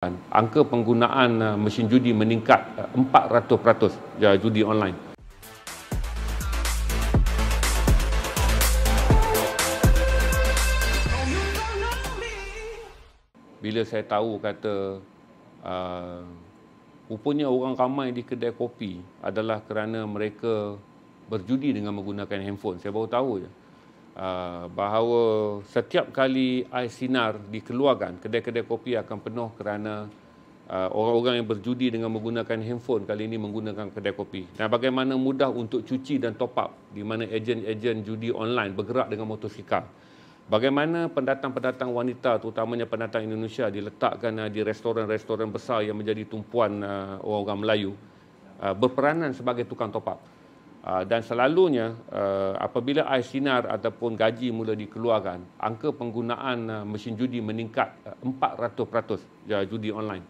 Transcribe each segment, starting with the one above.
Kan? Angka penggunaan uh, mesin judi meningkat 400% uh, judi online. Bila saya tahu kata uh, rupanya orang ramai di kedai kopi adalah kerana mereka berjudi dengan menggunakan handphone. Saya baru tahu je. Uh, Ah, bahawa setiap kali air sinar dikeluarkan, kedai-kedai kopi akan penuh kerana ah, orang-orang yang berjudi dengan menggunakan handphone kali ini menggunakan kedai kopi. Dan bagaimana mudah untuk cuci dan top up di mana ejen-ejen judi online bergerak dengan motosikal. Bagaimana pendatang-pendatang wanita, terutamanya pendatang Indonesia, diletakkan ah, di restoran-restoran besar yang menjadi tumpuan orang-orang Melayu berperanan sebagai tukang top up. Ah, dan selalunya ah, apabila air sinar ataupun gaji mula dikeluarkan, angka penggunaan ah, mesin judi meningkat 400% judi online.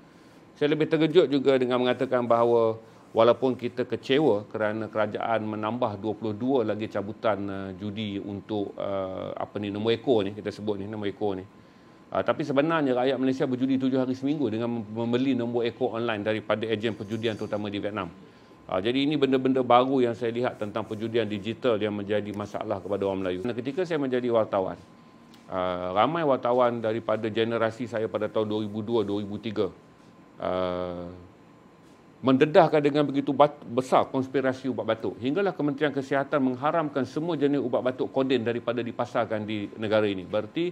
Saya lebih terkejut juga dengan mengatakan bahawa walaupun kita kecewa kerana kerajaan menambah 22 lagi cabutan judi untuk apa ni nombor ekor ni kita sebut ni nombor ekor ni. tapi sebenarnya rakyat Malaysia berjudi tujuh hari seminggu dengan membeli nombor ekor online daripada ejen perjudian terutama di Vietnam. Ah, jadi ini benda-benda baru yang saya lihat tentang perjudian digital yang menjadi masalah kepada orang Melayu. Dan ketika saya menjadi wartawan, ah, ramai wartawan daripada generasi saya pada tahun 2002-2003 ah, mendedahkan dengan begitu besar konspirasi ubat batuk. Hinggalah Kementerian Kesihatan mengharamkan semua jenis ubat batuk kodin daripada dipasarkan di negara ini. Berarti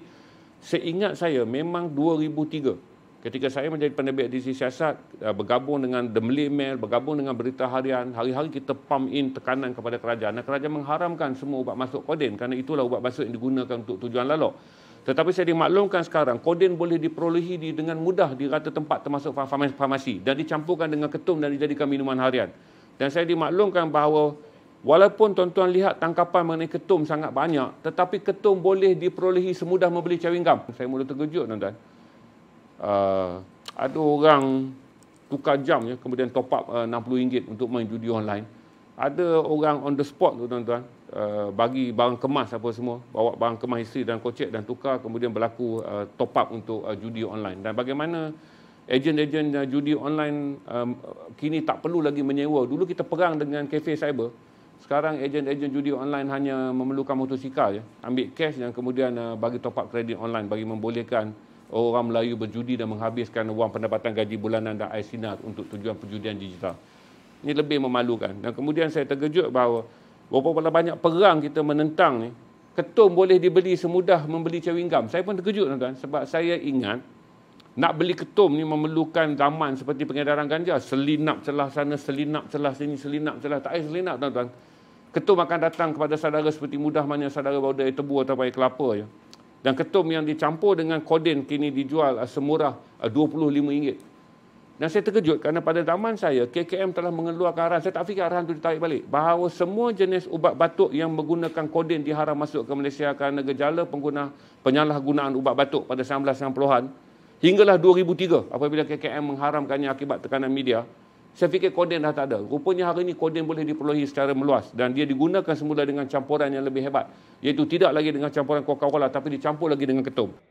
seingat saya memang 2003 Ketika saya menjadi penerbit edisi siasat, uh, bergabung dengan The Malay Mail, bergabung dengan Berita Harian, hari-hari kita pump in tekanan kepada kerajaan. Dan kerajaan mengharamkan semua ubat masuk kodin kerana itulah ubat masuk yang digunakan untuk tujuan lalok. Tetapi saya dimaklumkan sekarang, kodin boleh diperolehi dengan mudah di rata tempat termasuk farmasi dan dicampurkan dengan ketum dan dijadikan minuman harian. Dan saya dimaklumkan bahawa walaupun tuan-tuan lihat tangkapan mengenai ketum sangat banyak, tetapi ketum boleh diperolehi semudah membeli cawing gum. Saya mula terkejut tuan-tuan uh, ada orang tukar jam ya kemudian top up uh, RM60 untuk main judi online ada orang on the spot tu tuan-tuan uh, bagi barang kemas apa semua bawa barang kemas isteri dan kocek dan tukar kemudian berlaku uh, top up untuk uh, judi online dan bagaimana ejen-ejen uh, judi online um, kini tak perlu lagi menyewa dulu kita perang dengan kafe cyber sekarang ejen-ejen judi online hanya memerlukan motosikal ya ambil cash dan kemudian uh, bagi top up kredit online bagi membolehkan orang Melayu berjudi dan menghabiskan wang pendapatan gaji bulanan dan aisinat untuk tujuan perjudian digital. Ini lebih memalukan. Dan kemudian saya terkejut bahawa berapa banyak perang kita menentang ni, ketum boleh dibeli semudah membeli chewing gum. Saya pun terkejut tuan-tuan sebab saya ingat nak beli ketum ni memerlukan zaman seperti pengedaran ganja. Selinap celah sana, selinap celah sini, selinap celah. Tak payah selinap tuan-tuan. Ketum akan datang kepada saudara seperti mudah mana saudara bawa dari tebu atau dari kelapa. Je. Ya. Dan ketum yang dicampur dengan kodin kini dijual ah, semurah ah, RM25. Dan saya terkejut kerana pada zaman saya, KKM telah mengeluarkan arahan. Saya tak fikir arahan itu ditarik balik. Bahawa semua jenis ubat batuk yang menggunakan kodin diharam masuk ke Malaysia kerana gejala pengguna penyalahgunaan ubat batuk pada 1990-an. Hinggalah 2003 apabila KKM mengharamkannya akibat tekanan media. Saya fikir koden dah tak ada. Rupanya hari ini koden boleh diperlukan secara meluas dan dia digunakan semula dengan campuran yang lebih hebat. Iaitu tidak lagi dengan campuran Coca-Cola tapi dicampur lagi dengan ketum.